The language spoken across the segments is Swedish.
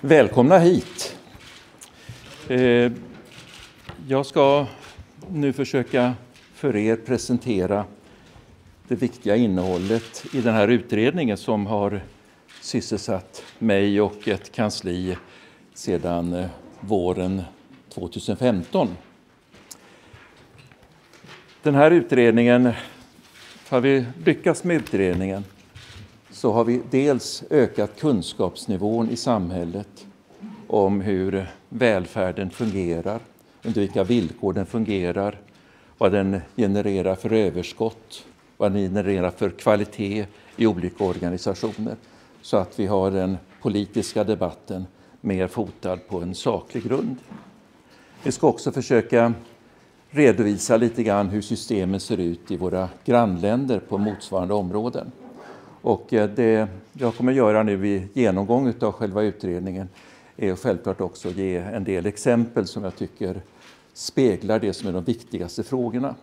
Välkomna hit. Eh, jag ska nu försöka för er presentera det viktiga innehållet i den här utredningen som har sysselsatt mig och ett kansli sedan eh, våren 2015. Den här utredningen, har vi lyckats med utredningen så har vi dels ökat kunskapsnivån i samhället om hur välfärden fungerar, under vilka villkor den fungerar, vad den genererar för överskott, vad den genererar för kvalitet i olika organisationer. Så att vi har den politiska debatten mer fotad på en saklig grund. Vi ska också försöka redovisa lite grann hur systemen ser ut i våra grannländer på motsvarande områden. Och eh, det jag kommer göra nu i genomgång av själva utredningen är självklart också att ge en del exempel som jag tycker speglar det som är de viktigaste frågorna.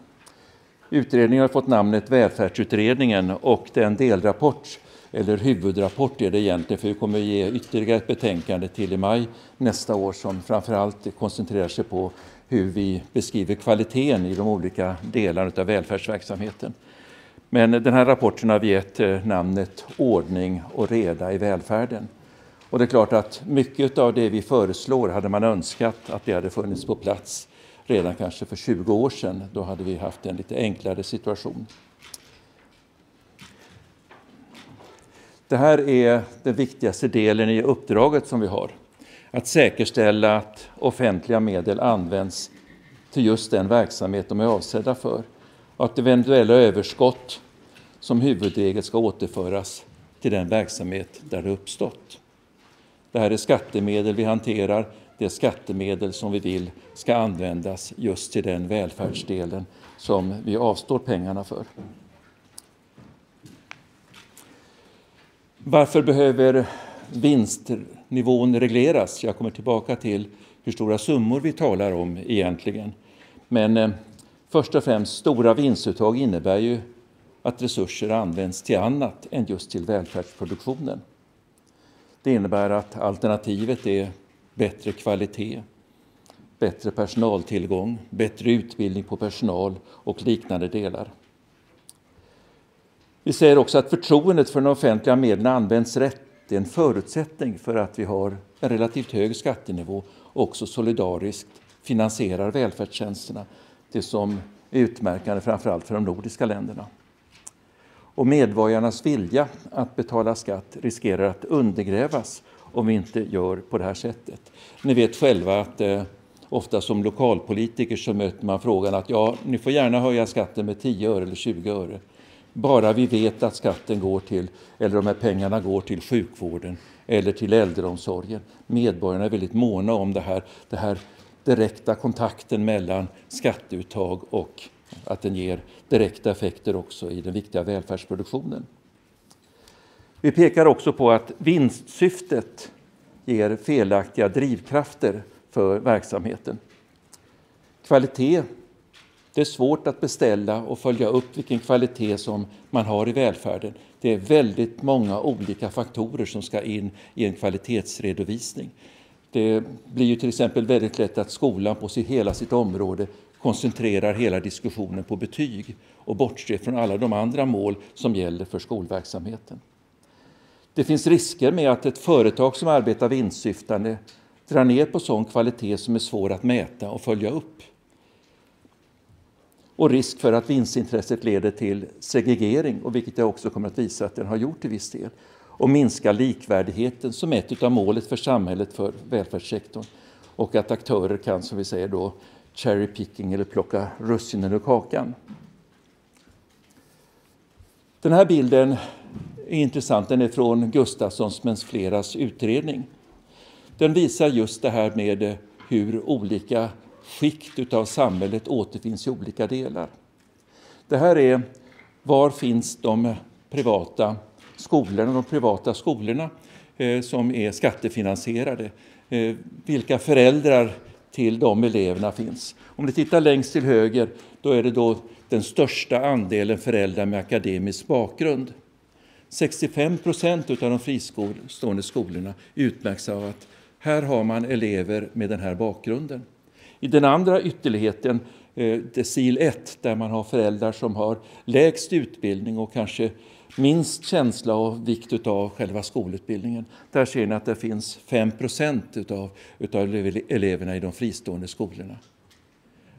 Utredningen har fått namnet Välfärdsutredningen och det är en delrapport, eller huvudrapport är det egentligen, för vi kommer att ge ytterligare ett betänkande till i maj nästa år som framförallt koncentrerar sig på hur vi beskriver kvaliteten i de olika delarna av välfärdsverksamheten. Men den här rapporten har vi gett eh, namnet Ordning och reda i välfärden. Och det är klart att mycket av det vi föreslår hade man önskat att det hade funnits på plats redan kanske för 20 år sedan. Då hade vi haft en lite enklare situation. Det här är den viktigaste delen i uppdraget som vi har. Att säkerställa att offentliga medel används till just den verksamhet de är avsedda för och att eventuella överskott som huvudregel ska återföras till den verksamhet där det uppstått. Det här är skattemedel vi hanterar. Det är skattemedel som vi vill ska användas just till den välfärdsdelen som vi avstår pengarna för. Varför behöver vinstnivån regleras? Jag kommer tillbaka till hur stora summor vi talar om egentligen. Men eh, först och främst stora vinstuttag innebär ju att resurser används till annat än just till välfärdsproduktionen. Det innebär att alternativet är bättre kvalitet, bättre personaltillgång, bättre utbildning på personal och liknande delar. Vi säger också att förtroendet för de offentliga medlen används rätt. Det är en förutsättning för att vi har en relativt hög skattenivå och också solidariskt finansierar välfärdstjänsterna det som är utmärkande framförallt för de nordiska länderna. Och medborgarnas vilja att betala skatt riskerar att undergrävas om vi inte gör på det här sättet. Ni vet själva att eh, ofta som lokalpolitiker så möter man frågan att ja, ni får gärna höja skatten med 10 öre eller 20 öre. Bara vi vet att skatten går till, eller de här pengarna går till sjukvården eller till äldreomsorgen. Medborgarna är väldigt måna om det här, det här direkta kontakten mellan skatteuttag och att den ger direkta effekter också i den viktiga välfärdsproduktionen. Vi pekar också på att vinstsyftet ger felaktiga drivkrafter för verksamheten. Kvalitet. Det är svårt att beställa och följa upp vilken kvalitet som man har i välfärden. Det är väldigt många olika faktorer som ska in i en kvalitetsredovisning. Det blir ju till exempel väldigt lätt att skolan på hela sitt område koncentrerar hela diskussionen på betyg och bortser från alla de andra mål som gäller för skolverksamheten. Det finns risker med att ett företag som arbetar vinstsyftande drar ner på sån kvalitet som är svår att mäta och följa upp. Och risk för att vinstintresset leder till segregering, och vilket jag också kommer att visa att den har gjort till viss del och minska likvärdigheten som ett av målet för samhället för välfärdssektorn. Och att aktörer kan, som vi säger då, cherry picking eller plocka russinen ur kakan. Den här bilden är intressant. Den är från Gustafssons men fleras utredning. Den visar just det här med hur olika skikt av samhället återfinns i olika delar. Det här är var finns de privata skolorna, de privata skolorna eh, som är skattefinansierade. Eh, vilka föräldrar till de eleverna finns. Om ni tittar längst till höger, då är det då den största andelen föräldrar med akademisk bakgrund. 65 procent av de fristående skolorna utmärks av att här har man elever med den här bakgrunden. I den andra ytterligheten, eh, decil 1, där man har föräldrar som har lägst utbildning och kanske minst känsla och vikt av själva skolutbildningen. Där ser ni att det finns 5 procent utav, eleverna i de fristående skolorna.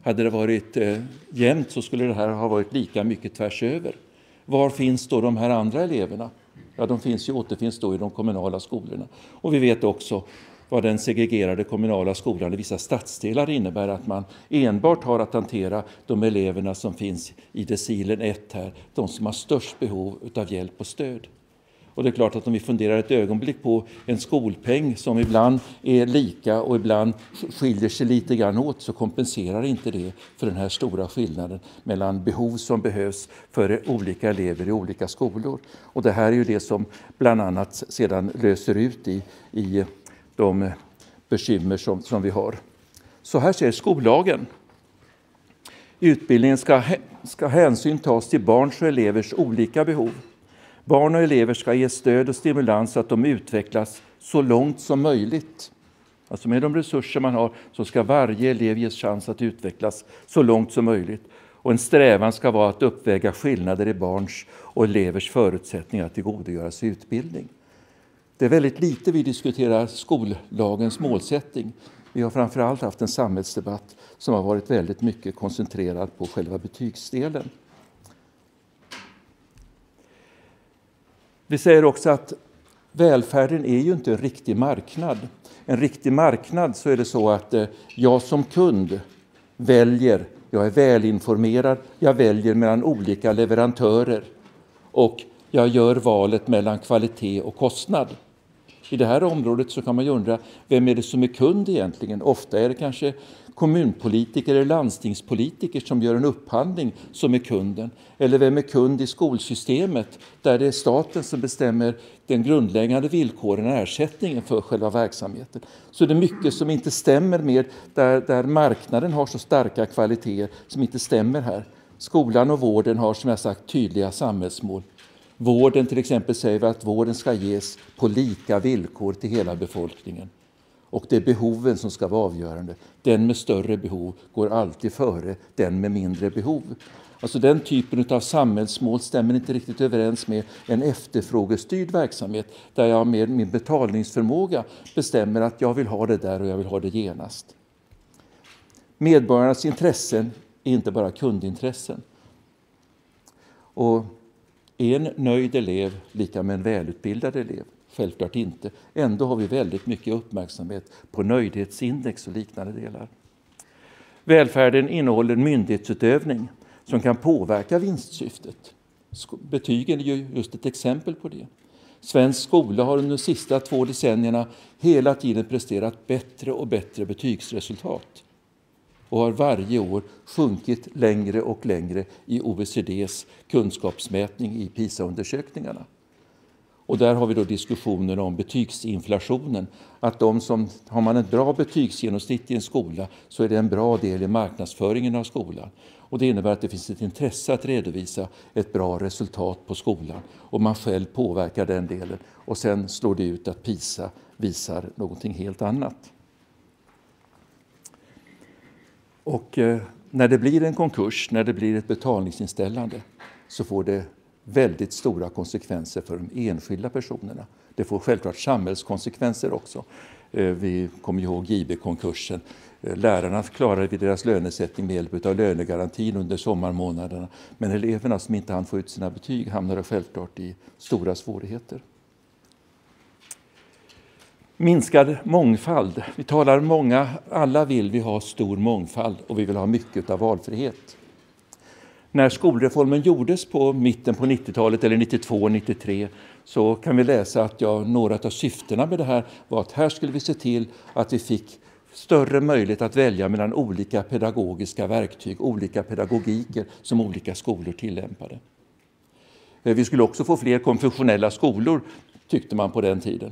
Hade det varit eh, jämnt så skulle det här ha varit lika mycket tvärs över. Var finns då de här andra eleverna? Ja, de finns ju, återfinns då i de kommunala skolorna. Och vi vet också vad den segregerade kommunala skolan i vissa stadsdelar innebär att man enbart har att hantera de eleverna som finns i decilen 1 här, de som har störst behov av hjälp och stöd. Och det är klart att om vi funderar ett ögonblick på en skolpeng som ibland är lika och ibland skiljer sig lite grann åt så kompenserar inte det för den här stora skillnaden mellan behov som behövs för olika elever i olika skolor. Och det här är ju det som bland annat sedan löser ut i, i de bekymmer som, som vi har. Så här ser skollagen. I utbildningen ska, ska hänsyn tas till barns och elevers olika behov. Barn och elever ska ges stöd och stimulans så att de utvecklas så långt som möjligt. Alltså med de resurser man har så ska varje elev ges chans att utvecklas så långt som möjligt. Och en strävan ska vara att uppväga skillnader i barns och elevers förutsättningar att tillgodogöra sig utbildning. Det är väldigt lite vi diskuterar skollagens målsättning. Vi har framför allt haft en samhällsdebatt som har varit väldigt mycket koncentrerad på själva betygsdelen. Vi säger också att välfärden är ju inte en riktig marknad. En riktig marknad så är det så att eh, jag som kund väljer, jag är välinformerad, jag väljer mellan olika leverantörer och jag gör valet mellan kvalitet och kostnad i det här området så kan man ju undra vem är det som är kund egentligen? Ofta är det kanske kommunpolitiker eller landstingspolitiker som gör en upphandling som är kunden. Eller vem är kund i skolsystemet där det är staten som bestämmer den grundläggande villkoren och ersättningen för själva verksamheten. Så det är mycket som inte stämmer med där, där marknaden har så starka kvaliteter som inte stämmer här. Skolan och vården har som jag sagt tydliga samhällsmål Vården till exempel säger vi att vården ska ges på lika villkor till hela befolkningen. Och det är behoven som ska vara avgörande. Den med större behov går alltid före den med mindre behov. Alltså den typen av samhällsmål stämmer inte riktigt överens med en efterfrågestyrd verksamhet där jag med min betalningsförmåga bestämmer att jag vill ha det där och jag vill ha det genast. Medborgarnas intressen är inte bara kundintressen. Och är en nöjd elev lika med en välutbildad elev? Självklart inte. Ändå har vi väldigt mycket uppmärksamhet på nöjdhetsindex och liknande delar. Välfärden innehåller myndighetsutövning som kan påverka vinstsyftet. Betygen är ju just ett exempel på det. Svensk skola har under de sista två decennierna hela tiden presterat bättre och bättre betygsresultat och har varje år sjunkit längre och längre i OECDs kunskapsmätning i PISA-undersökningarna. Och där har vi då diskussionen om betygsinflationen. Att de som, har man ett bra betygsgenomsnitt i en skola så är det en bra del i marknadsföringen av skolan. Och det innebär att det finns ett intresse att redovisa ett bra resultat på skolan. Och man själv påverkar den delen. Och sen slår det ut att PISA visar någonting helt annat. Och eh, när det blir en konkurs, när det blir ett betalningsinställande, så får det väldigt stora konsekvenser för de enskilda personerna. Det får självklart samhällskonsekvenser också. Eh, vi kommer ihåg JB-konkursen. Eh, lärarna klarade vid deras lönesättning med hjälp av lönegarantin under sommarmånaderna. Men eleverna som inte hann få ut sina betyg hamnade självklart i stora svårigheter. Minskad mångfald. Vi talar många, alla vill vi ha stor mångfald och vi vill ha mycket av valfrihet. När skolreformen gjordes på mitten på 90-talet, eller 92, 93, så kan vi läsa att ja, några av syftena med det här var att här skulle vi se till att vi fick större möjlighet att välja mellan olika pedagogiska verktyg, olika pedagogiker som olika skolor tillämpade. Eh, vi skulle också få fler konfessionella skolor, tyckte man på den tiden.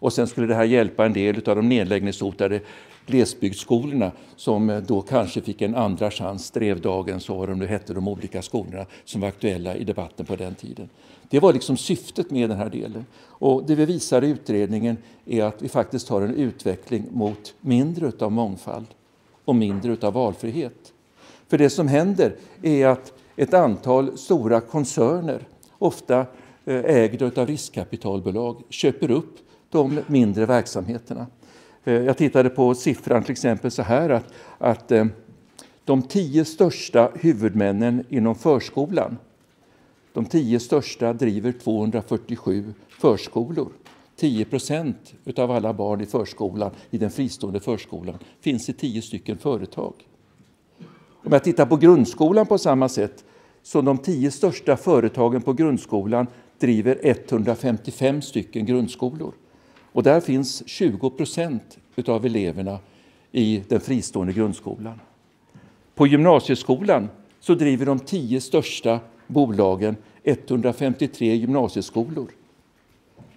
Och sen skulle det här hjälpa en del av de nedläggningshotade glesbygdsskolorna som eh, då kanske fick en andra chans, Drevdagens och vad de nu hette, de olika skolorna som var aktuella i debatten på den tiden. Det var liksom syftet med den här delen. Och det vi visar i utredningen är att vi faktiskt har en utveckling mot mindre av mångfald och mindre av valfrihet. För det som händer är att ett antal stora koncerner, ofta eh, ägda av riskkapitalbolag, köper upp de mindre verksamheterna. Eh, jag tittade på siffran till exempel så här att, att eh, de tio största huvudmännen inom förskolan, de tio största driver 247 förskolor. 10 procent av alla barn i förskolan, i den fristående förskolan finns i tio stycken företag. Om jag tittar på grundskolan på samma sätt, så de tio största företagen på grundskolan driver 155 stycken grundskolor. Och där finns 20 procent av eleverna i den fristående grundskolan. På gymnasieskolan så driver de tio största bolagen 153 gymnasieskolor.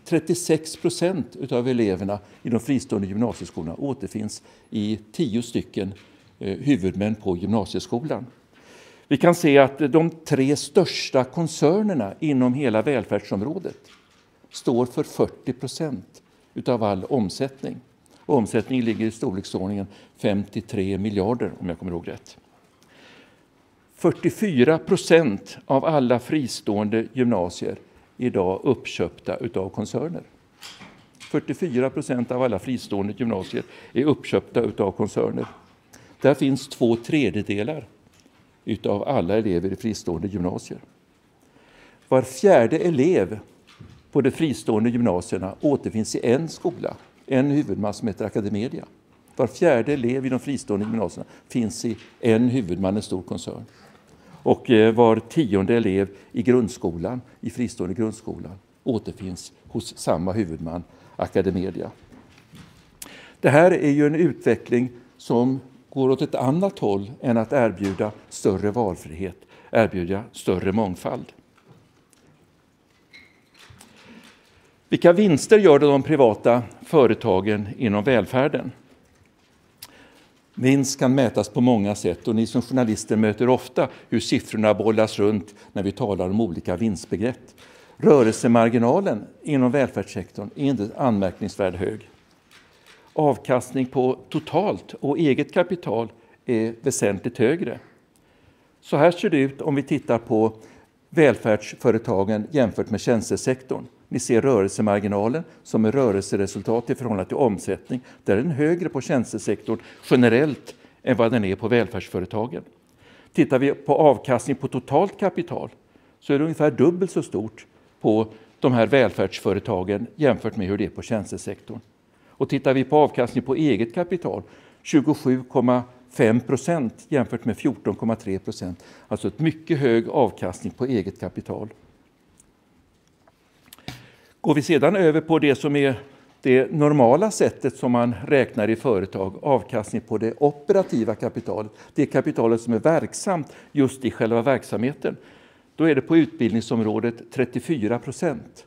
36 procent av eleverna i de fristående gymnasieskolorna återfinns i tio stycken eh, huvudmän på gymnasieskolan. Vi kan se att de tre största koncernerna inom hela välfärdsområdet står för 40 procent utav all omsättning. Och omsättningen ligger i storleksordningen 53 miljarder om jag kommer ihåg rätt. 44 procent av alla fristående gymnasier är idag uppköpta utav koncerner. 44 procent av alla fristående gymnasier är uppköpta utav koncerner. Där finns två tredjedelar utav alla elever i fristående gymnasier. Var fjärde elev på de fristående gymnasierna återfinns i en skola, en huvudman som heter Academedia. Var fjärde elev i de fristående gymnasierna finns i en huvudman, en stor koncern. Och eh, var tionde elev i grundskolan, i fristående grundskolan återfinns hos samma huvudman, Academedia. Det här är ju en utveckling som går åt ett annat håll än att erbjuda större valfrihet, erbjuda större mångfald. Vilka vinster gör de privata företagen inom välfärden? Vinst kan mätas på många sätt och ni som journalister möter ofta hur siffrorna bollas runt när vi talar om olika vinstbegrepp. Rörelsemarginalen inom välfärdssektorn är inte anmärkningsvärt hög. Avkastning på totalt och eget kapital är väsentligt högre. Så här ser det ut om vi tittar på välfärdsföretagen jämfört med tjänstesektorn. Ni ser rörelsemarginalen som är rörelseresultat i förhållande till omsättning. Där är den högre på tjänstesektorn generellt än vad den är på välfärdsföretagen. Tittar vi på avkastning på totalt kapital så är det ungefär dubbelt så stort på de här välfärdsföretagen jämfört med hur det är på tjänstesektorn. Och tittar vi på avkastning på eget kapital, 27,5 procent jämfört med 14,3 procent. Alltså ett mycket hög avkastning på eget kapital. Går vi sedan över på det som är det normala sättet som man räknar i företag, avkastning på det operativa kapitalet, det kapitalet som är verksamt just i själva verksamheten, då är det på utbildningsområdet 34 procent.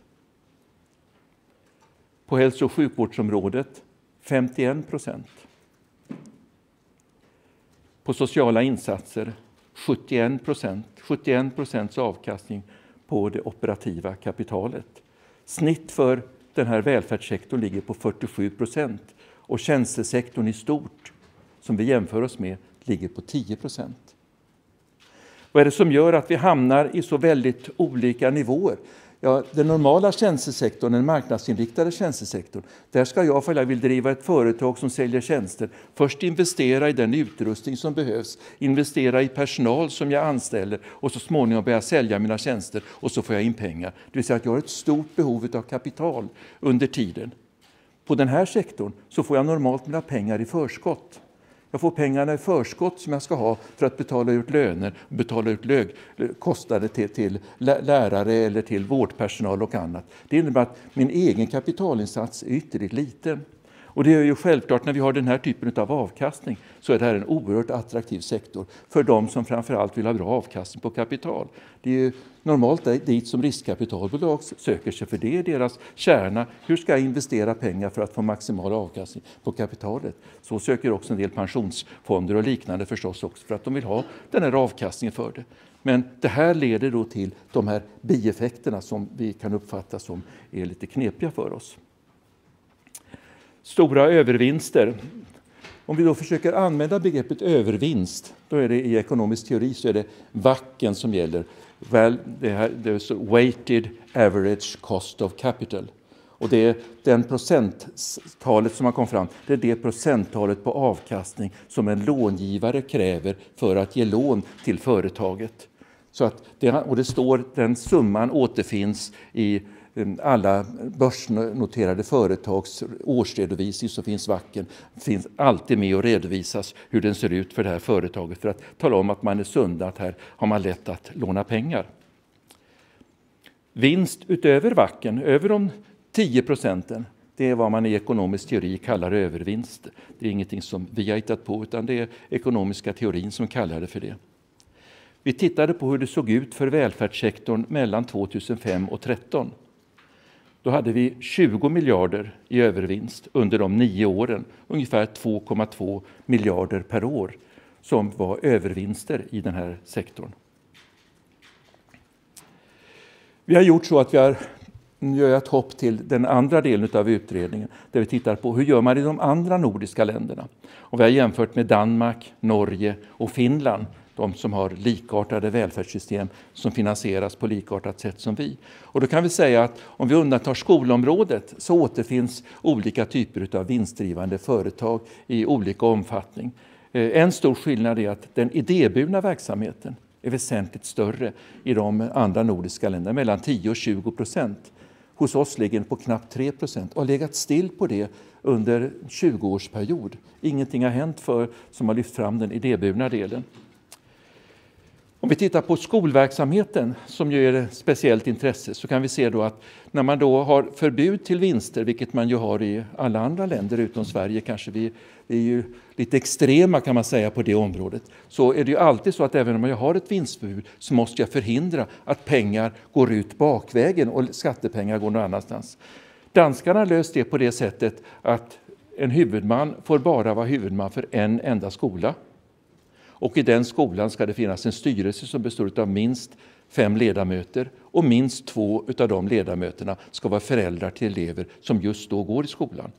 På hälso och sjukvårdsområdet 51 procent. På sociala insatser 71 procent, 71 procents avkastning på det operativa kapitalet. Snitt för den här välfärdssektorn ligger på 47 procent och tjänstesektorn i stort, som vi jämför oss med, ligger på 10 procent. Vad är det som gör att vi hamnar i så väldigt olika nivåer? Ja, den normala tjänstesektorn, den marknadsinriktade tjänstesektorn, där ska jag om jag vill driva ett företag som säljer tjänster först investera i den utrustning som behövs, investera i personal som jag anställer och så småningom börja sälja mina tjänster och så får jag in pengar. Det vill säga att jag har ett stort behov av kapital under tiden. På den här sektorn så får jag normalt mina pengar i förskott. Jag får pengarna i förskott som jag ska ha för att betala ut löner, betala ut lög, kostnader till, till lärare eller till vårdpersonal och annat. Det innebär att min egen kapitalinsats är ytterligt liten. Och det är ju självklart när vi har den här typen av avkastning så är det här en oerhört attraktiv sektor för de som framförallt vill ha bra avkastning på kapital. Det är ju normalt dit som riskkapitalbolag söker sig för det är deras kärna. Hur ska jag investera pengar för att få maximal avkastning på kapitalet? Så söker också en del pensionsfonder och liknande förstås också för att de vill ha den här avkastningen för det. Men det här leder då till de här bieffekterna som vi kan uppfatta som är lite knepiga för oss stora övervinster. Om vi då försöker använda begreppet övervinst, då är det i ekonomisk teori så är det vacken som gäller. Well, det här, det är weighted average cost of capital. Och det är den procenttalet som man kom fram det är det procenttalet på avkastning som en långivare kräver för att ge lån till företaget. Så att det, och det står, den summan återfinns i Ehm, alla börsnoterade företags årsredovisning som finns vacken finns alltid med och redovisas hur den ser ut för det här företaget för att tala om att man är sund, att här har man lätt att låna pengar. Vinst utöver vacken, över de 10 procenten, det är vad man i ekonomisk teori kallar övervinst. Det är ingenting som vi har hittat på utan det är ekonomiska teorin som kallar det för det. Vi tittade på hur det såg ut för välfärdssektorn mellan 2005 och 2013 då hade vi 20 miljarder i övervinst under de nio åren. Ungefär 2,2 miljarder per år som var övervinster i den här sektorn. Vi har gjort så att vi har, nu gör jag ett hopp till den andra delen av utredningen, där vi tittar på hur gör man i de andra nordiska länderna. Och vi har jämfört med Danmark, Norge och Finland de som har likartade välfärdssystem som finansieras på likartat sätt som vi. Och då kan vi säga att om vi undantar skolområdet så återfinns olika typer av vinstdrivande företag i olika omfattning. Eh, en stor skillnad är att den idéburna verksamheten är väsentligt större i de andra nordiska länderna, mellan 10 och 20 procent. Hos oss ligger den på knappt 3 procent och har legat still på det under 20 års period. Ingenting har hänt för, som har lyft fram den idéburna delen. Om vi tittar på skolverksamheten, som ju är ett speciellt intresse, så kan vi se då att när man då har förbud till vinster, vilket man ju har i alla andra länder utom Sverige, kanske vi, är ju lite extrema kan man säga på det området, så är det ju alltid så att även om jag har ett vinstförbud så måste jag förhindra att pengar går ut bakvägen och skattepengar går någon annanstans. Danskarna har löst det på det sättet att en huvudman får bara vara huvudman för en enda skola. Och i den skolan ska det finnas en styrelse som består av minst fem ledamöter och minst två av de ledamöterna ska vara föräldrar till elever som just då går i skolan.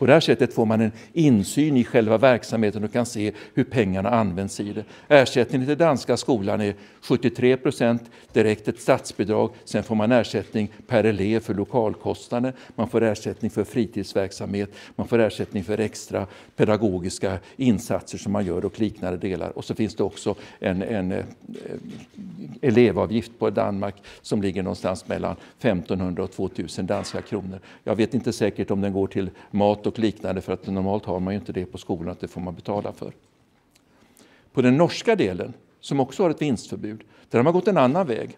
På det här sättet får man en insyn i själva verksamheten och kan se hur pengarna används i det. Ersättningen till danska skolan är 73 procent, direkt ett statsbidrag. Sen får man ersättning per elev för lokalkostnader, man får ersättning för fritidsverksamhet, man får ersättning för extra pedagogiska insatser som man gör och liknande delar. Och så finns det också en, en eh, elevavgift på Danmark som ligger någonstans mellan 1500 och 2000 danska kronor. Jag vet inte säkert om den går till mat och liknande för att normalt har man ju inte det på skolan att det får man betala för. På den norska delen, som också har ett vinstförbud, där har man gått en annan väg.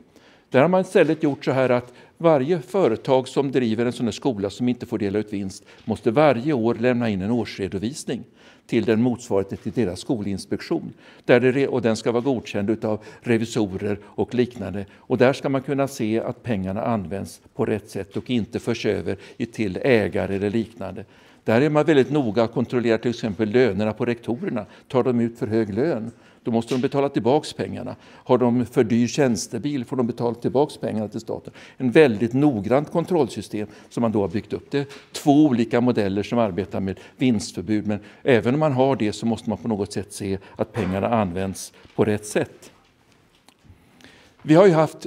Där har man istället gjort så här att varje företag som driver en sån här skola som inte får dela ut vinst måste varje år lämna in en årsredovisning till den motsvarigheten till deras skolinspektion. Där det, och den ska vara godkänd av revisorer och liknande. Och där ska man kunna se att pengarna används på rätt sätt och inte förs över till ägare eller liknande. Där är man väldigt noga och kontrollerar till exempel lönerna på rektorerna. Tar de ut för hög lön? Då måste de betala tillbaka pengarna. Har de för dyr tjänstebil får de betala tillbaka pengarna till staten. En väldigt noggrant kontrollsystem som man då har byggt upp. Det är två olika modeller som arbetar med vinstförbud men även om man har det så måste man på något sätt se att pengarna används på rätt sätt. Vi har ju haft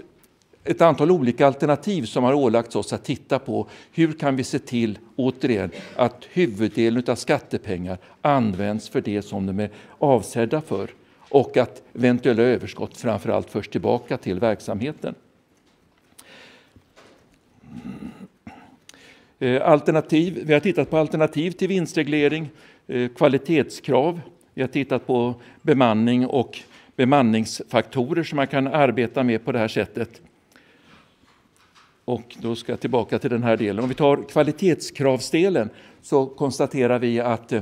ett antal olika alternativ som har ålagts oss att titta på. Hur kan vi se till, återigen, att huvuddelen av skattepengar används för det som de är avsedda för och att eventuella överskott framför allt förs tillbaka till verksamheten. Eh, alternativ. Vi har tittat på alternativ till vinstreglering, eh, kvalitetskrav. Vi har tittat på bemanning och bemanningsfaktorer som man kan arbeta med på det här sättet. Och då ska jag tillbaka till den här delen. Om vi tar kvalitetskravsdelen så konstaterar vi att eh,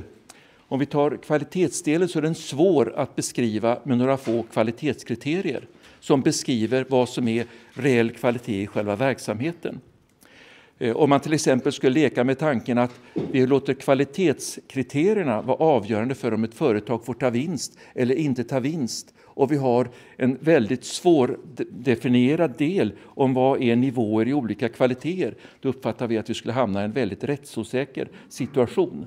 om vi tar kvalitetsdelen så är den svår att beskriva med några få kvalitetskriterier som beskriver vad som är reell kvalitet i själva verksamheten. Eh, om man till exempel skulle leka med tanken att vi låter kvalitetskriterierna vara avgörande för om ett företag får ta vinst eller inte ta vinst och vi har en väldigt svårdefinierad del om vad är nivåer i olika kvaliteter, då uppfattar vi att vi skulle hamna i en väldigt rättsosäker situation.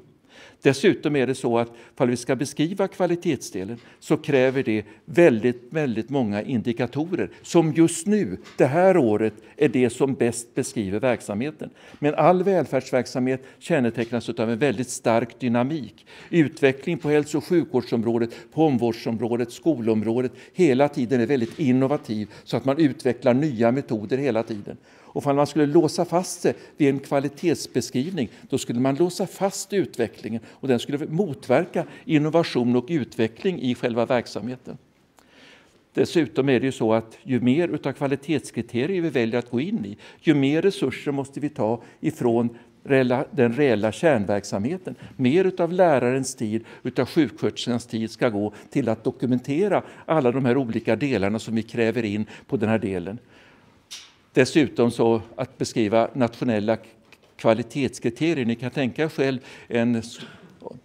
Dessutom är det så att om vi ska beskriva kvalitetsdelen så kräver det väldigt, väldigt många indikatorer som just nu, det här året, är det som bäst beskriver verksamheten. Men all välfärdsverksamhet kännetecknas av en väldigt stark dynamik. Utveckling på hälso och sjukvårdsområdet, på omvårdsområdet, skolområdet hela tiden är väldigt innovativ så att man utvecklar nya metoder hela tiden. Och om man skulle låsa fast sig vid en kvalitetsbeskrivning, då skulle man låsa fast utvecklingen och den skulle motverka innovation och utveckling i själva verksamheten. Dessutom är det ju så att ju mer av kvalitetskriterier vi väljer att gå in i, ju mer resurser måste vi ta ifrån den reella kärnverksamheten. Mer utav lärarens tid, utav sjuksköterskans tid ska gå till att dokumentera alla de här olika delarna som vi kräver in på den här delen. Dessutom så att beskriva nationella kvalitetskriterier. Ni kan tänka er själv en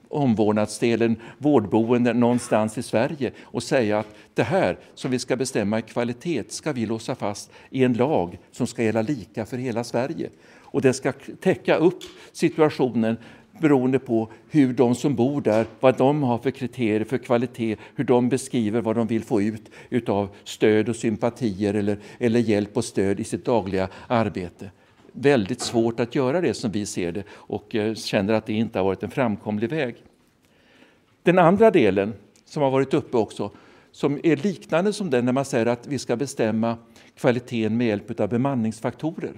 omvårdnadsdel, en vårdboende någonstans i Sverige och säga att det här som vi ska bestämma i kvalitet ska vi låsa fast i en lag som ska gälla lika för hela Sverige. Och det ska täcka upp situationen beroende på hur de som bor där, vad de har för kriterier för kvalitet, hur de beskriver vad de vill få ut utav stöd och sympatier eller, eller hjälp och stöd i sitt dagliga arbete. Väldigt svårt att göra det som vi ser det och eh, känner att det inte har varit en framkomlig väg. Den andra delen som har varit uppe också, som är liknande som den när man säger att vi ska bestämma kvaliteten med hjälp av bemanningsfaktorer.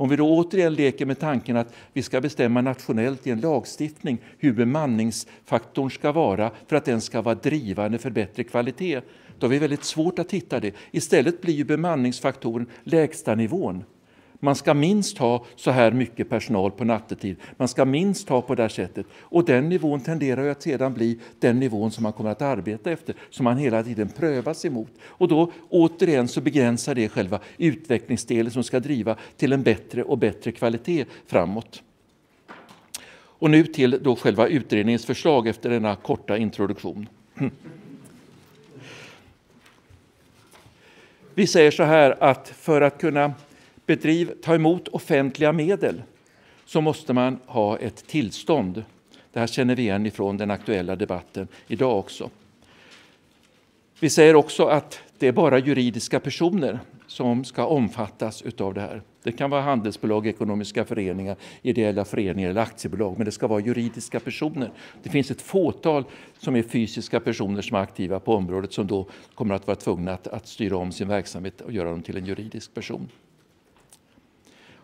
Om vi då återigen leker med tanken att vi ska bestämma nationellt i en lagstiftning hur bemanningsfaktorn ska vara för att den ska vara drivande för bättre kvalitet, då är det väldigt svårt att hitta det. Istället blir ju bemanningsfaktorn lägsta nivån. Man ska minst ha så här mycket personal på nattetid. Man ska minst ha på det här sättet. Och den nivån tenderar ju att sedan bli den nivån som man kommer att arbeta efter, som man hela tiden prövas emot. Och då återigen så begränsar det själva utvecklingsdelen som ska driva till en bättre och bättre kvalitet framåt. Och nu till då själva utredningens förslag efter denna korta introduktion. Vi säger så här att för att kunna bedriv, ta emot offentliga medel så måste man ha ett tillstånd. Det här känner vi igen från den aktuella debatten idag också. Vi säger också att det är bara juridiska personer som ska omfattas av det här. Det kan vara handelsbolag, ekonomiska föreningar, ideella föreningar eller aktiebolag, men det ska vara juridiska personer. Det finns ett fåtal som är fysiska personer som är aktiva på området som då kommer att vara tvungna att, att styra om sin verksamhet och göra dem till en juridisk person.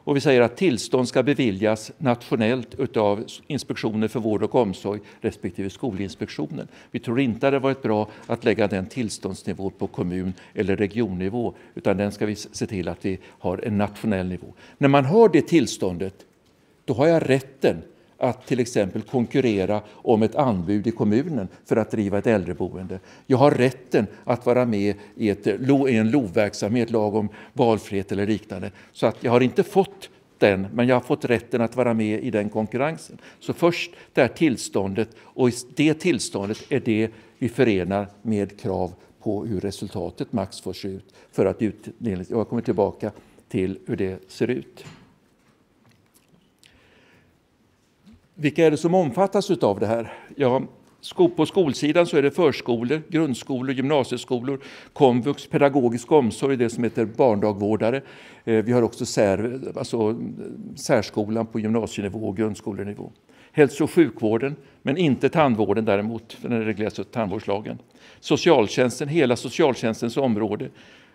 Och vi säger att tillstånd ska beviljas nationellt av Inspektionen för vård och omsorg respektive Skolinspektionen. Vi tror inte att det varit bra att lägga den tillståndsnivån på kommun eller regionnivå, utan den ska vi se till att vi har en nationell nivå. När man har det tillståndet, då har jag rätten att till exempel konkurrera om ett anbud i kommunen för att driva ett äldreboende. Jag har rätten att vara med i, ett, i en lov lag om valfrihet eller liknande. Så att jag har inte fått den, men jag har fått rätten att vara med i den konkurrensen. Så först det här tillståndet och det tillståndet är det vi förenar med krav på hur resultatet max får se ut för att utdelningen, jag kommer tillbaka till hur det ser ut. Vilka är det som omfattas av det här? Ja, på skolsidan så är det förskolor, grundskolor, gymnasieskolor, komvux, pedagogisk omsorg, det som heter barndagvårdare. Eh, vi har också sär, alltså, särskolan på gymnasienivå och grundskolenivå. Hälso och sjukvården, men inte tandvården däremot, för den regleras av tandvårdslagen. Socialtjänsten, hela socialtjänstens område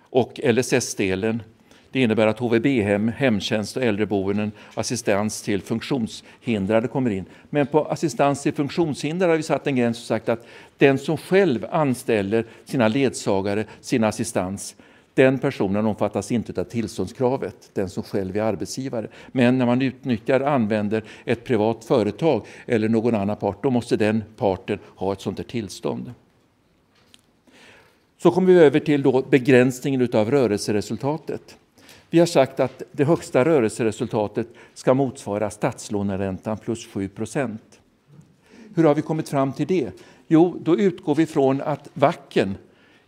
och LSS-delen det innebär att HVB-hem, hemtjänst och äldreboenden, assistans till funktionshindrade kommer in. Men på assistans till funktionshindrade har vi satt en gräns och sagt att den som själv anställer sina ledsagare, sin assistans, den personen omfattas inte av tillståndskravet, den som själv är arbetsgivare. Men när man utnyttjar, använder ett privat företag eller någon annan part, då måste den parten ha ett sådant tillstånd. Så kommer vi över till då begränsningen av rörelseresultatet. Vi har sagt att det högsta rörelseresultatet ska motsvara statslåneräntan plus 7 procent. Hur har vi kommit fram till det? Jo, då utgår vi från att vacken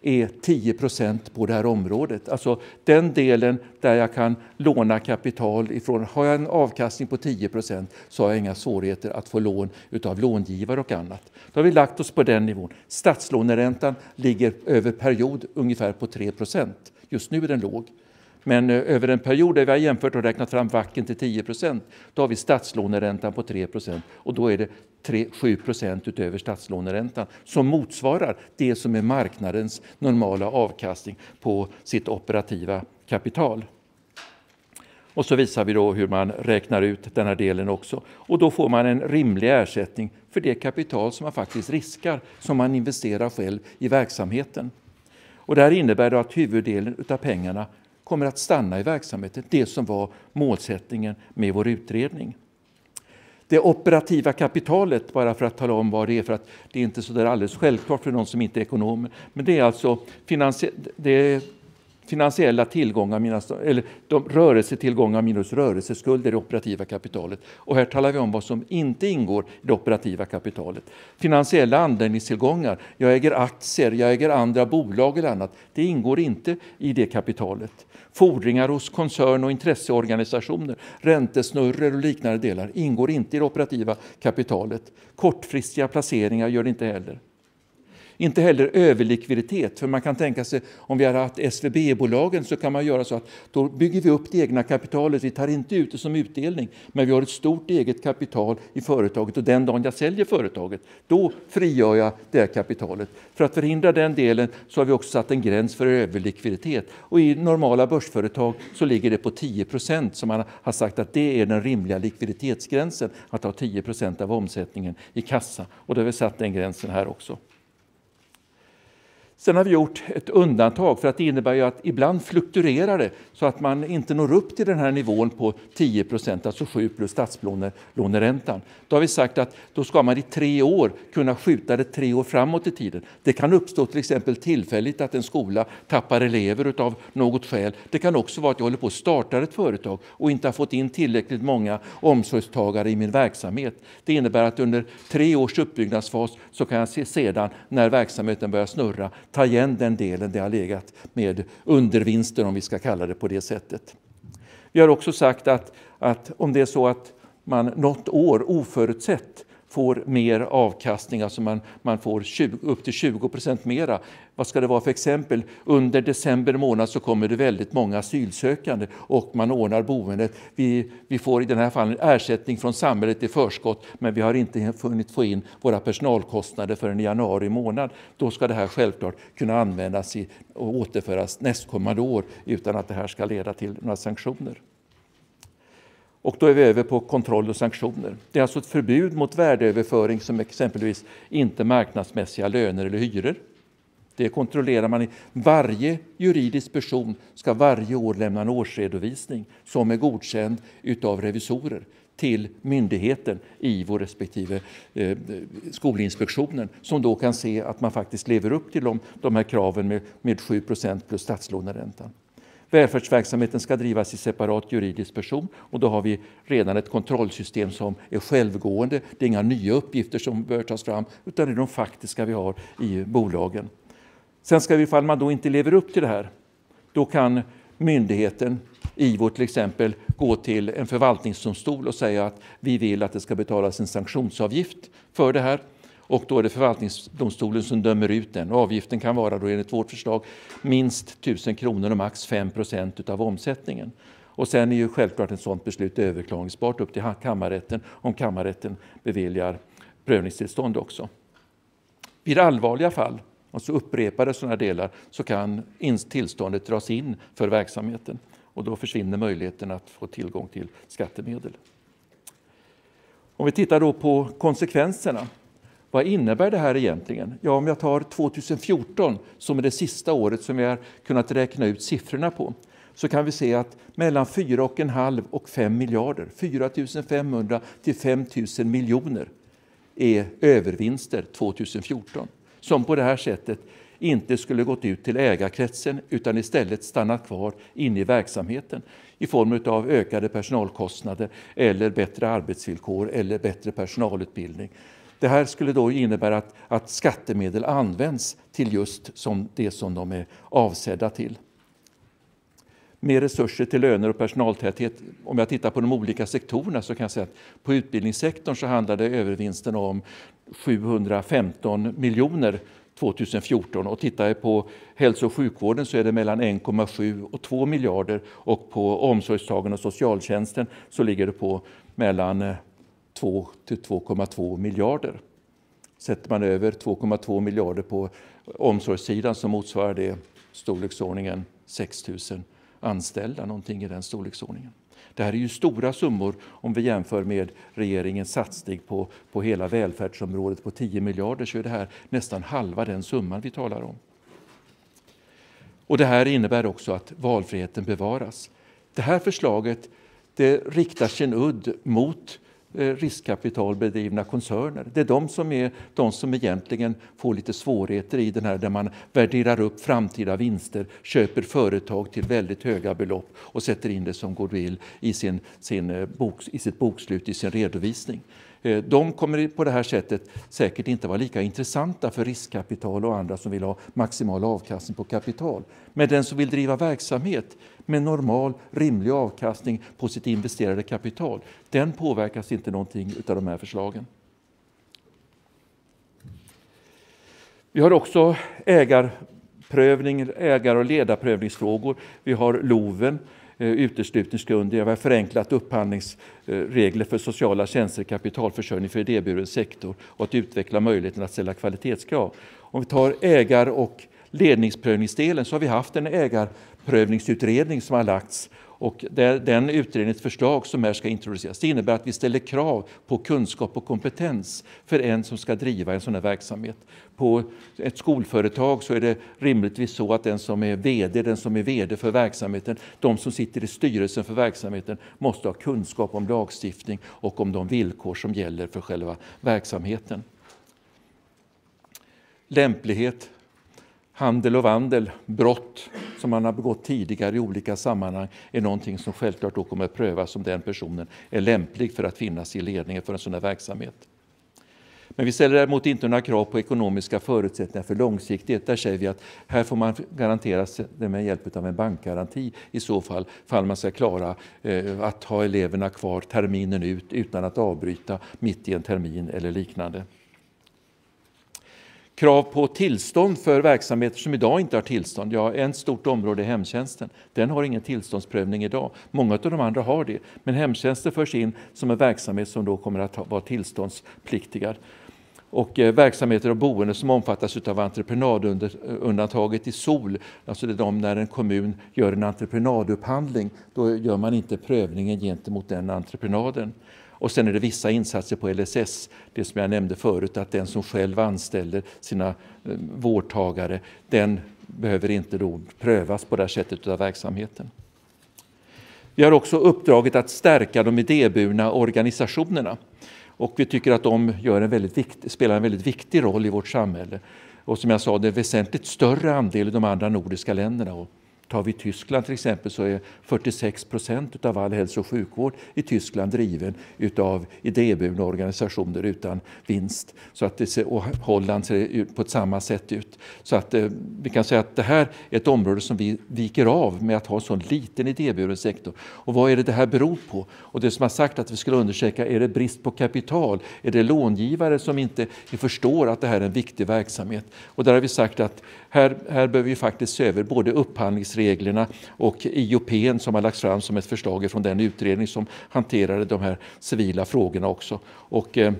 är 10 procent på det här området. Alltså den delen där jag kan låna kapital ifrån. Har jag en avkastning på 10 procent så har jag inga svårigheter att få lån utav långivare och annat. Då har vi lagt oss på den nivån. Statslåneräntan ligger över period ungefär på 3 procent. Just nu är den låg. Men eh, över en period där vi har jämfört och räknat fram vacken till 10 då har vi statslåneräntan på 3 och då är det 3, 7 utöver statslåneräntan som motsvarar det som är marknadens normala avkastning på sitt operativa kapital. Och så visar vi då hur man räknar ut den här delen också. Och då får man en rimlig ersättning för det kapital som man faktiskt riskar, som man investerar själv i verksamheten. Och det här innebär då att huvuddelen av pengarna kommer att stanna i verksamheten, det som var målsättningen med vår utredning. Det operativa kapitalet, bara för att tala om vad det är, för att det är inte så där alldeles självklart för någon som inte är ekonomer, men det är alltså finansie- finansiella tillgångar minus, eller de rörelsetillgångar minus rörelseskulder i det operativa kapitalet. Och här talar vi om vad som inte ingår i det operativa kapitalet. Finansiella anläggningstillgångar, jag äger aktier, jag äger andra bolag eller annat. Det ingår inte i det kapitalet. Fordringar hos koncern och intresseorganisationer, räntesnurror och liknande delar ingår inte i det operativa kapitalet. Kortfristiga placeringar gör det inte heller. Inte heller överlikviditet, för man kan tänka sig om vi har haft SVB-bolagen så kan man göra så att då bygger vi upp det egna kapitalet, vi tar inte ut det som utdelning, men vi har ett stort eget kapital i företaget och den dagen jag säljer företaget, då frigör jag det kapitalet. För att förhindra den delen så har vi också satt en gräns för överlikviditet och i normala börsföretag så ligger det på 10 procent som man har sagt att det är den rimliga likviditetsgränsen, att ha 10 procent av omsättningen i kassa. Och då har vi satt den gränsen här också. Sen har vi gjort ett undantag för att det innebär ju att ibland fluktuerar det så att man inte når upp till den här nivån på 10 alltså 7 plus statslåneräntan. Då har vi sagt att då ska man i tre år kunna skjuta det tre år framåt i tiden. Det kan uppstå till exempel tillfälligt att en skola tappar elever av något skäl. Det kan också vara att jag håller på att starta ett företag och inte har fått in tillräckligt många omsorgstagare i min verksamhet. Det innebär att under tre års uppbyggnadsfas så kan jag se sedan när verksamheten börjar snurra ta igen den delen det har legat med undervinster om vi ska kalla det på det sättet. Vi har också sagt att, att om det är så att man något år oförutsett får mer avkastning, alltså man, man får 20, upp till 20 procent mera. Vad ska det vara för exempel? Under december månad så kommer det väldigt många asylsökande och man ordnar boendet. Vi, vi får i den här fallet ersättning från samhället i förskott, men vi har inte hunnit få in våra personalkostnader förrän i januari månad. Då ska det här självklart kunna användas i, och återföras nästkommande år utan att det här ska leda till några sanktioner. Och då är vi över på kontroll och sanktioner. Det är alltså ett förbud mot värdeöverföring som exempelvis inte marknadsmässiga löner eller hyror. Det kontrollerar man. Varje juridisk person ska varje år lämna en årsredovisning som är godkänd av revisorer till myndigheten i vår respektive eh, skolinspektionen som då kan se att man faktiskt lever upp till de, de här kraven med, med 7 plus statslåneräntan. Välfärdsverksamheten ska drivas i separat juridisk person och då har vi redan ett kontrollsystem som är självgående. Det är inga nya uppgifter som bör tas fram utan det är de faktiska vi har i bolagen. Sen ska vi, ifall man då inte lever upp till det här, då kan myndigheten, IVO till exempel, gå till en förvaltningsdomstol och säga att vi vill att det ska betalas en sanktionsavgift för det här och då är det förvaltningsdomstolen som dömer ut den. Och avgiften kan vara då enligt vårt förslag minst 1000 kronor och max 5 procent av omsättningen. Och sen är ju självklart ett sådant beslut överklagningsbart upp till kammarrätten om kammarrätten beviljar prövningstillstånd också. Vid allvarliga fall, alltså upprepade sådana delar, så kan tillståndet dras in för verksamheten och då försvinner möjligheten att få tillgång till skattemedel. Om vi tittar då på konsekvenserna vad innebär det här egentligen? Ja, om jag tar 2014 som är det sista året som vi har kunnat räkna ut siffrorna på så kan vi se att mellan 4,5 och 5 miljarder, 4 500 till 5 000 miljoner är övervinster 2014 som på det här sättet inte skulle gått ut till ägarkretsen utan istället stannat kvar inne i verksamheten i form av ökade personalkostnader eller bättre arbetsvillkor eller bättre personalutbildning. Det här skulle då innebära att, att skattemedel används till just som det som de är avsedda till. Mer resurser till löner och personaltäthet. Om jag tittar på de olika sektorerna så kan jag säga att på utbildningssektorn så handlade övervinsten om 715 miljoner 2014 och tittar jag på hälso och sjukvården så är det mellan 1,7 och 2 miljarder och på omsorgstagen och socialtjänsten så ligger det på mellan eh, 2 till 2,2 miljarder. Sätter man över 2,2 miljarder på omsorgssidan så motsvarar det storleksordningen 6 000 anställda, någonting i den storleksordningen. Det här är ju stora summor om vi jämför med regeringens satsning på, på hela välfärdsområdet på 10 miljarder så är det här nästan halva den summan vi talar om. Och Det här innebär också att valfriheten bevaras. Det här förslaget det riktar sin udd mot Eh, riskkapitalbedrivna koncerner. Det är de som, är, de som egentligen får lite svårigheter i den här där man värderar upp framtida vinster, köper företag till väldigt höga belopp och sätter in det som goodwill i, sin, sin eh, bok, i sitt bokslut, i sin redovisning. Eh, de kommer på det här sättet säkert inte vara lika intressanta för riskkapital och andra som vill ha maximal avkastning på kapital. Men den som vill driva verksamhet med normal, rimlig avkastning på sitt investerade kapital, den påverkas inte någonting av de här förslagen. Vi har också ägarprövning, ägar och ledarprövningsfrågor. Vi har LOVen Eh, uteslutningsgrunder. vi har förenklat upphandlingsregler för sociala tjänster, kapitalförsörjning för idéburen sektor och att utveckla möjligheten att ställa kvalitetskrav. Om vi tar ägar och ledningsprövningsdelen så har vi haft en ägarprövningsutredning som har lagts och den utredningens förslag som här ska introduceras det innebär att vi ställer krav på kunskap och kompetens för en som ska driva en sån här verksamhet. På ett skolföretag så är det rimligtvis så att den som är VD, den som är VD för verksamheten, de som sitter i styrelsen för verksamheten måste ha kunskap om lagstiftning och om de villkor som gäller för själva verksamheten. Lämplighet, handel och vandel, brott som man har begått tidigare i olika sammanhang är någonting som självklart då kommer att prövas om den personen är lämplig för att finnas i ledningen för en sådan här verksamhet. Men vi ställer däremot inte några krav på ekonomiska förutsättningar för långsiktighet. Där säger vi att här får man garantera det med hjälp av en bankgaranti i så fall, fall man ska klara eh, att ha eleverna kvar terminen ut utan att avbryta mitt i en termin eller liknande krav på tillstånd för verksamheter som idag inte har tillstånd. Ja, en stort område är hemtjänsten. Den har ingen tillståndsprövning idag. Många av de andra har det. Men hemtjänsten förs in som en verksamhet som då kommer att vara tillståndspliktigad. Och eh, verksamheter och boende som omfattas av entreprenadundantaget i SOL, alltså det är de när en kommun gör en entreprenadupphandling, då gör man inte prövningen gentemot den entreprenaden. Och sen är det vissa insatser på LSS, det som jag nämnde förut, att den som själv anställer sina eh, vårdtagare, den behöver inte då prövas på det här sättet av verksamheten. Vi har också uppdraget att stärka de idéburna organisationerna. Och vi tycker att de gör en väldigt vikt, spelar en väldigt viktig roll i vårt samhälle. Och som jag sa, det är väsentligt större andel i de andra nordiska länderna. Och Tar vi Tyskland till exempel så är 46 procent av all hälso och sjukvård i Tyskland driven utav idéburna organisationer utan vinst. Så att det ser, och Holland ser ut på samma sätt ut. Så att eh, vi kan säga att det här är ett område som vi viker av med att ha en sån liten idéburen sektor. Och vad är det det här beror på? Och det som har sagt att vi skulle undersöka, är det brist på kapital? Är det långivare som inte förstår att det här är en viktig verksamhet? Och där har vi sagt att här, här behöver vi faktiskt se över både upphandlingsregler reglerna och IOPn som har lagts fram som ett förslag från den utredning som hanterade de här civila frågorna också. Och, eh,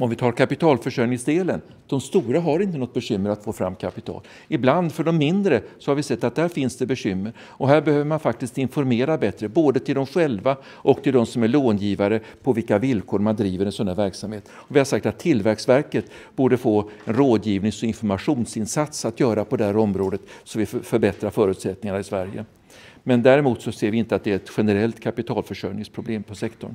om vi tar kapitalförsörjningsdelen, de stora har inte något bekymmer att få fram kapital. Ibland för de mindre så har vi sett att där finns det bekymmer och här behöver man faktiskt informera bättre, både till dem själva och till de som är långivare på vilka villkor man driver en sådan här verksamhet. Och vi har sagt att Tillväxtverket borde få en rådgivnings och informationsinsats att göra på det här området så vi förbättrar förutsättningarna i Sverige. Men däremot så ser vi inte att det är ett generellt kapitalförsörjningsproblem på sektorn.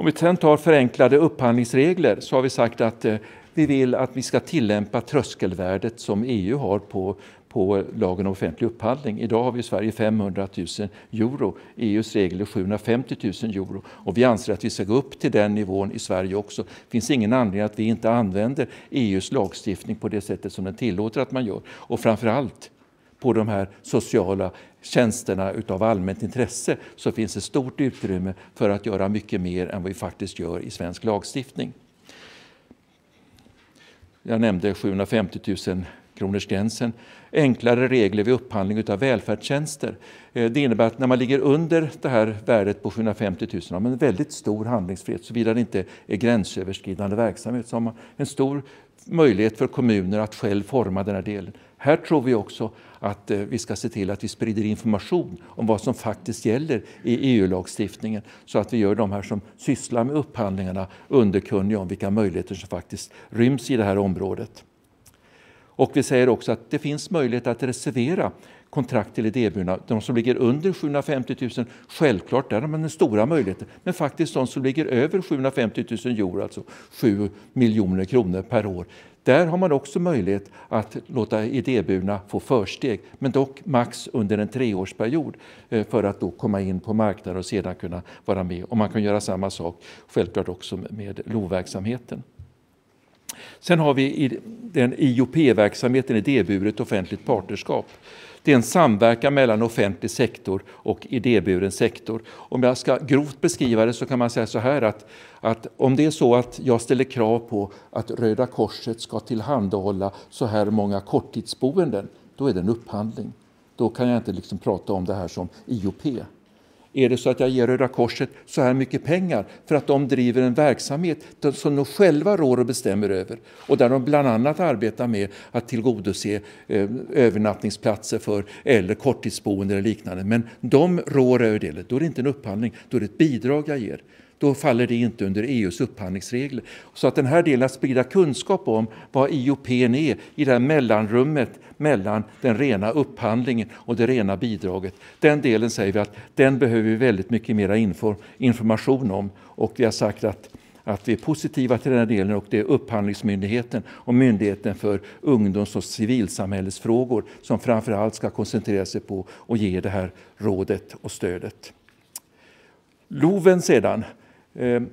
Om vi sedan tar förenklade upphandlingsregler så har vi sagt att eh, vi vill att vi ska tillämpa tröskelvärdet som EU har på, på lagen om offentlig upphandling. Idag har vi i Sverige 500 000 euro. EUs regel är 750 000 euro. Och vi anser att vi ska gå upp till den nivån i Sverige också. Det finns ingen anledning att vi inte använder EUs lagstiftning på det sättet som den tillåter att man gör. Och framför på de här sociala tjänsterna utav allmänt intresse så finns det stort utrymme för att göra mycket mer än vad vi faktiskt gör i svensk lagstiftning. Jag nämnde 750 000 kronorsgränsen. Enklare regler vid upphandling av välfärdstjänster. Eh, det innebär att när man ligger under det här värdet på 750 000 har man en väldigt stor handlingsfrihet såvida det inte är gränsöverskridande verksamhet. Så har man en stor möjlighet för kommuner att själv forma den här delen. Här tror vi också att eh, vi ska se till att vi sprider information om vad som faktiskt gäller i EU-lagstiftningen så att vi gör de här som sysslar med upphandlingarna underkunniga om vilka möjligheter som faktiskt ryms i det här området. Och vi säger också att det finns möjlighet att reservera kontrakt till idéburna. De som ligger under 750 000, självklart, där har man den stora möjligheten. Men faktiskt de som ligger över 750 000 euro, alltså 7 miljoner kronor per år, där har man också möjlighet att låta idéburna få försteg, men dock max under en treårsperiod eh, för att då komma in på marknaden och sedan kunna vara med. Och man kan göra samma sak självklart också med LOV-verksamheten. Sen har vi den IOP-verksamheten, idéburet offentligt partnerskap det är en samverkan mellan offentlig sektor och idéburen sektor. Om jag ska grovt beskriva det så kan man säga så här att, att om det är så att jag ställer krav på att Röda Korset ska tillhandahålla så här många korttidsboenden, då är det en upphandling. Då kan jag inte liksom prata om det här som IOP är det så att jag ger Röda Korset så här mycket pengar för att de driver en verksamhet som de själva rår och bestämmer över och där de bland annat arbetar med att tillgodose eh, övernattningsplatser för eller korttidsboende eller liknande. Men de rår över det. Då är det inte en upphandling, då är det ett bidrag jag ger då faller det inte under EUs upphandlingsregler. Så att den här delen att sprida kunskap om vad IOP är i det här mellanrummet mellan den rena upphandlingen och det rena bidraget. Den delen säger vi att den behöver vi väldigt mycket mera information om och vi har sagt att att vi är positiva till den här delen och det är Upphandlingsmyndigheten och Myndigheten för ungdoms och civilsamhällesfrågor som framför ska koncentrera sig på och ge det här rådet och stödet. Loven sedan, Ehm,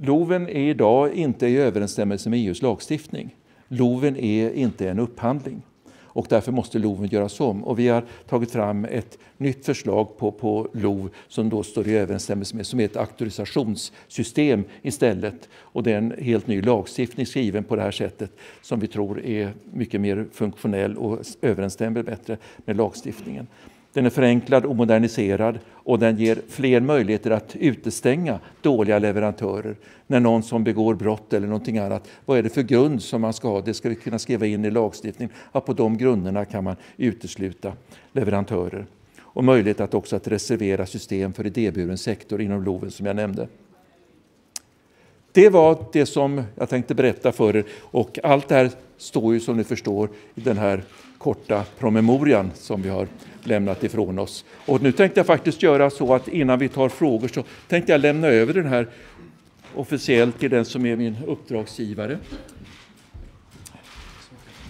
loven är idag inte i överensstämmelse med EUs lagstiftning. Loven är inte en upphandling och därför måste LOVen göras om. Och vi har tagit fram ett nytt förslag på, på LOV som då står i överensstämmelse med som är ett auktorisationssystem istället. Och det är en helt ny lagstiftning skriven på det här sättet som vi tror är mycket mer funktionell och överensstämmer bättre med lagstiftningen. Den är förenklad och moderniserad och den ger fler möjligheter att utestänga dåliga leverantörer. När någon som begår brott eller någonting annat, vad är det för grund som man ska ha? Det ska vi kunna skriva in i lagstiftningen att på de grunderna kan man utesluta leverantörer. Och möjlighet att också att reservera system för idéburen sektor inom LOVen som jag nämnde. Det var det som jag tänkte berätta för er och allt det här står ju som ni förstår i den här korta promemorian som vi har lämnat ifrån oss. Och nu tänkte jag faktiskt göra så att innan vi tar frågor så tänkte jag lämna över den här officiellt till den som är min uppdragsgivare.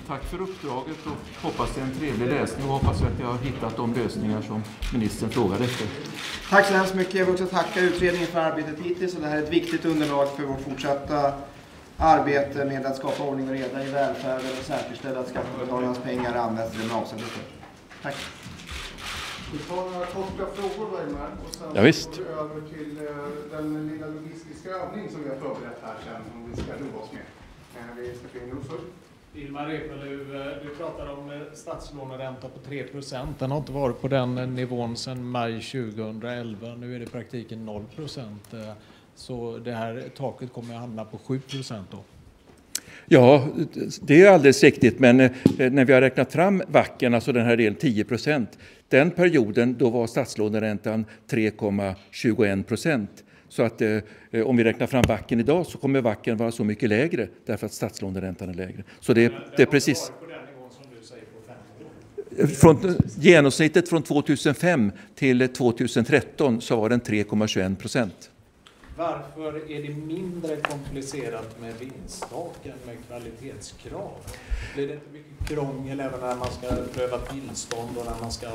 Tack för uppdraget och hoppas det är en trevlig läsning och hoppas att jag har hittat de lösningar som ministern frågade efter. Tack så hemskt mycket. Jag vill också tacka utredningen för arbetet hittills och det här är ett viktigt underlag för vårt fortsatta arbete med att skapa ordning och reda i välfärden och säkerställa att skattebetalarnas pengar används till det de är Tack. Vi tar några korta frågor Bergman och sen går vi över till eh, den lilla logistiska övning som vi har förberett här sen som vi ska roa oss med. Eh, vi ska få in Ulf först. Ilmar Reepalu, eh, du pratar om statslåneränta på 3 procent. Den har inte varit på den nivån sedan maj 2011. Nu är det i praktiken 0 procent. Så det här taket kommer att hamna på 7 procent då? Ja, det är alldeles riktigt, men eh, när vi har räknat fram vacken, alltså den här delen 10 procent, den perioden då var statslåneräntan 3,21 procent. Så att eh, om vi räknar fram vacken idag så kommer vacken vara så mycket lägre därför att statslåneräntan är lägre. Så det, det är precis... Från, genomsnittet från 2005 till 2013 så var den 3,21 procent. Varför är det mindre komplicerat med vinsttak än med kvalitetskrav? Blir det inte mycket krångel även när man ska pröva tillstånd och när man ska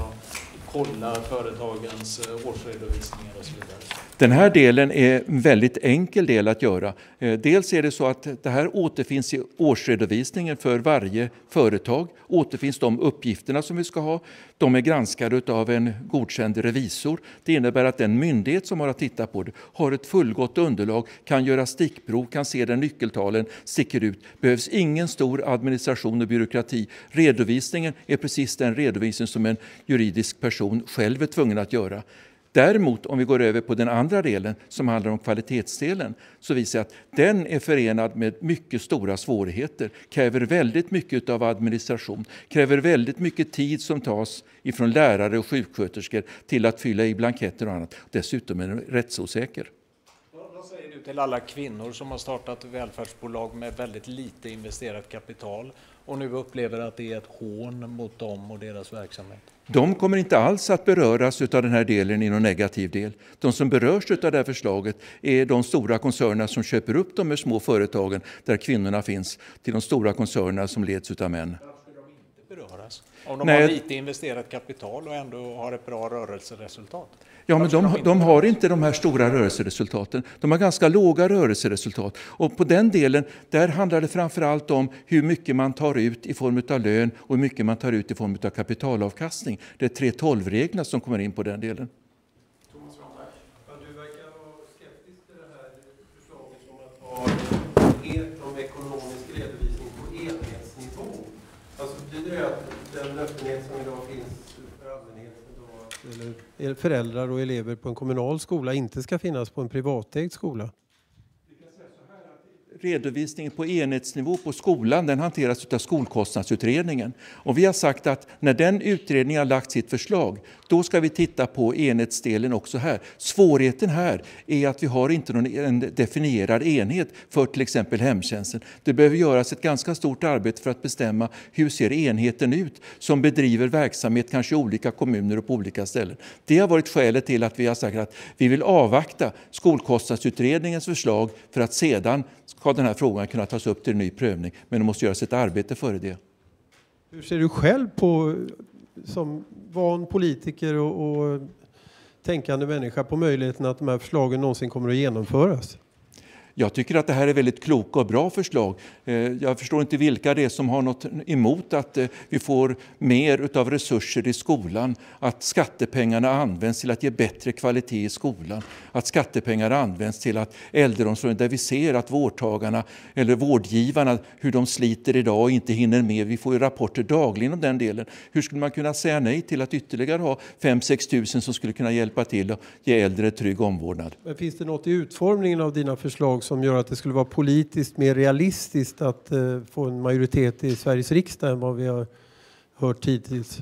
kolla företagens eh, årsredovisningar och så vidare? Den här delen är en väldigt enkel del att göra. Eh, dels är det så att det här återfinns i årsredovisningen för varje företag. Återfinns de uppgifterna som vi ska ha. De är granskade av en godkänd revisor. Det innebär att den myndighet som har att titta på det har ett fullgott underlag, kan göra stickprov, kan se där nyckeltalen sticker ut. behövs ingen stor administration och byråkrati. Redovisningen är precis den redovisning som en juridisk person själv är tvungen att göra. Däremot om vi går över på den andra delen som handlar om kvalitetsdelen så visar jag att den är förenad med mycket stora svårigheter. Kräver väldigt mycket av administration. Kräver väldigt mycket tid som tas ifrån lärare och sjuksköterskor till att fylla i blanketter och annat. Dessutom är den rättsosäker. Vad säger du till alla kvinnor som har startat välfärdsbolag med väldigt lite investerat kapital och nu upplever att det är ett hån mot dem och deras verksamhet? De kommer inte alls att beröras av den här delen i någon negativ del. De som berörs av det här förslaget är de stora koncernerna som köper upp de här små företagen där kvinnorna finns till de stora koncernerna som leds av män. Varför de inte beröras? Om de Nej. har lite investerat kapital och ändå har ett bra rörelseresultat? Ja, men de, de, de har inte de här stora rörelseresultaten. De har ganska låga rörelseresultat. Och på den delen, där handlar det framför allt om hur mycket man tar ut i form av lön och hur mycket man tar ut i form av kapitalavkastning. Det är 3.12-reglerna som kommer in på den delen. den öppenhet som idag finns för allmänheten? Eller föräldrar och elever på en kommunal skola inte ska finnas på en privatägd skola? redovisningen på enhetsnivå på skolan den hanteras av skolkostnadsutredningen. Och vi har sagt att när den utredningen har lagt sitt förslag då ska vi titta på enhetsdelen också här. Svårigheten här är att vi har inte någon en definierad enhet för till exempel hemtjänsten. Det behöver göras ett ganska stort arbete för att bestämma hur ser enheten ut som bedriver verksamhet kanske i olika kommuner och på olika ställen. Det har varit skälet till att vi har sagt att vi vill avvakta skolkostnadsutredningens förslag för att sedan ska den här frågan kunna tas upp till en ny prövning, men det måste göras ett arbete före det. Hur ser du själv på, som van politiker och, och tänkande människa, på möjligheten att de här förslagen någonsin kommer att genomföras? Jag tycker att det här är väldigt kloka och bra förslag. Eh, jag förstår inte vilka det är som har något emot att eh, vi får mer utav resurser i skolan, att skattepengarna används till att ge bättre kvalitet i skolan, att skattepengar används till att äldreomsorgen, där vi ser att vårdtagarna eller vårdgivarna, hur de sliter idag och inte hinner med. Vi får ju rapporter dagligen om den delen. Hur skulle man kunna säga nej till att ytterligare ha 5-6 tusen som skulle kunna hjälpa till att ge äldre trygg omvårdnad? Men finns det något i utformningen av dina förslag som gör att det skulle vara politiskt mer realistiskt att eh, få en majoritet i Sveriges riksdag än vad vi har hört hittills?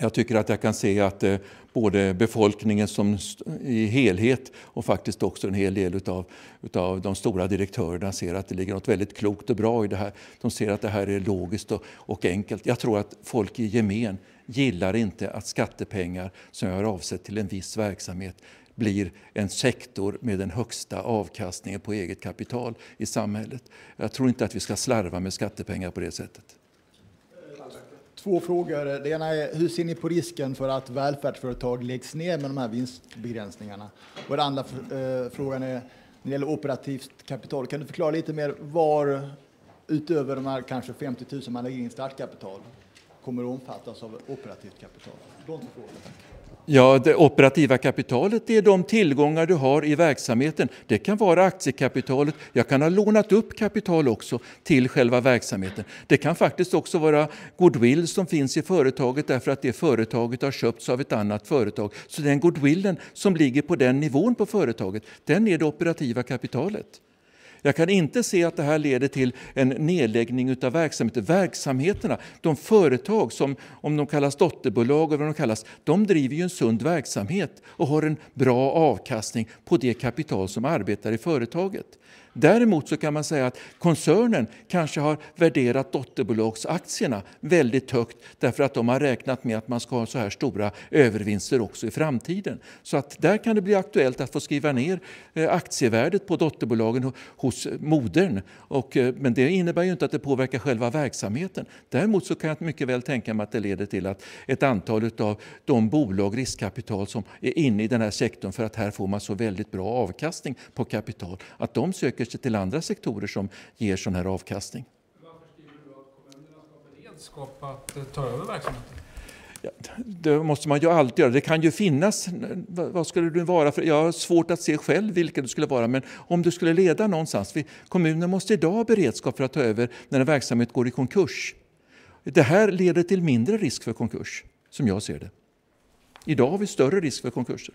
Jag tycker att jag kan se att eh, både befolkningen som i helhet och faktiskt också en hel del utav, utav de stora direktörerna ser att det ligger något väldigt klokt och bra i det här. De ser att det här är logiskt och, och enkelt. Jag tror att folk i gemen gillar inte att skattepengar som jag avsett till en viss verksamhet blir en sektor med den högsta avkastningen på eget kapital i samhället. Jag tror inte att vi ska slarva med skattepengar på det sättet. Två frågor. Det ena är hur ser ni på risken för att välfärdsföretag läggs ner med de här vinstbegränsningarna? Och den andra eh, frågan är när det gäller operativt kapital. Kan du förklara lite mer var utöver de här kanske 50 000 man lägger in startkapital kommer att omfattas av operativt kapital? De två frågorna, tack. Ja, det operativa kapitalet det är de tillgångar du har i verksamheten. Det kan vara aktiekapitalet. Jag kan ha lånat upp kapital också till själva verksamheten. Det kan faktiskt också vara goodwill som finns i företaget därför att det företaget har köpts av ett annat företag. Så den goodwillen som ligger på den nivån på företaget, den är det operativa kapitalet. Jag kan inte se att det här leder till en nedläggning av verksamheter. Verksamheterna, de företag som om de kallas dotterbolag eller vad de kallas, de driver ju en sund verksamhet och har en bra avkastning på det kapital som arbetar i företaget. Däremot så kan man säga att koncernen kanske har värderat dotterbolagsaktierna väldigt högt därför att de har räknat med att man ska ha så här stora övervinster också i framtiden. Så att där kan det bli aktuellt att få skriva ner eh, aktievärdet på dotterbolagen hos modern. Och, eh, men det innebär ju inte att det påverkar själva verksamheten. Däremot så kan jag mycket väl tänka mig att det leder till att ett antal av de bolag, riskkapital som är inne i den här sektorn för att här får man så väldigt bra avkastning på kapital, att de söker söker sig till andra sektorer som ger sån här avkastning. Varför skriver du att kommunerna ska ha beredskap att eh, ta över verksamheten? Ja, det måste man ju alltid göra. Det kan ju finnas, vad skulle du vara för? Jag har svårt att se själv vilken du skulle vara, men om du skulle leda någonstans. Kommunen måste idag ha beredskap för att ta över när en verksamhet går i konkurs. Det här leder till mindre risk för konkurs, som jag ser det. Idag har vi större risk för konkurser.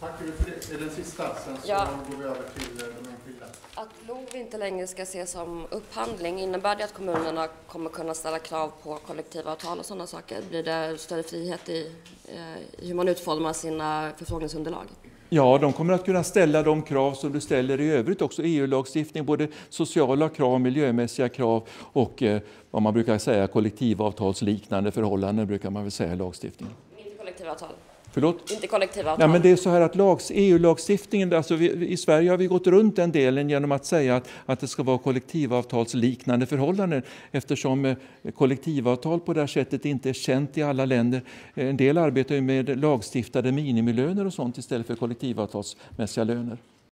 Tack för det. Det är den sista, sen så ja. går vi över till eh, de enskilda. Att LOV inte längre ska ses som upphandling, innebär det att kommunerna kommer kunna ställa krav på kollektivavtal och sådana saker? Blir det större frihet i eh, hur man utformar sina förfrågningsunderlag? Ja, de kommer att kunna ställa de krav som du ställer i övrigt också, EU-lagstiftning, både sociala krav, miljömässiga krav och eh, vad man brukar säga kollektivavtalsliknande förhållanden brukar man väl säga i lagstiftningen. Inte kollektivavtal? Förlåt? Inte kollektivavtal. Nej, men det är så här att lags, EU-lagstiftningen, alltså vi, i Sverige har vi gått runt den delen genom att säga att, att det ska vara kollektivavtalsliknande förhållanden eftersom eh, kollektivavtal på det här sättet inte är känt i alla länder. En del arbetar ju med lagstiftade minimilöner och sånt istället för kollektivavtalsmässiga löner.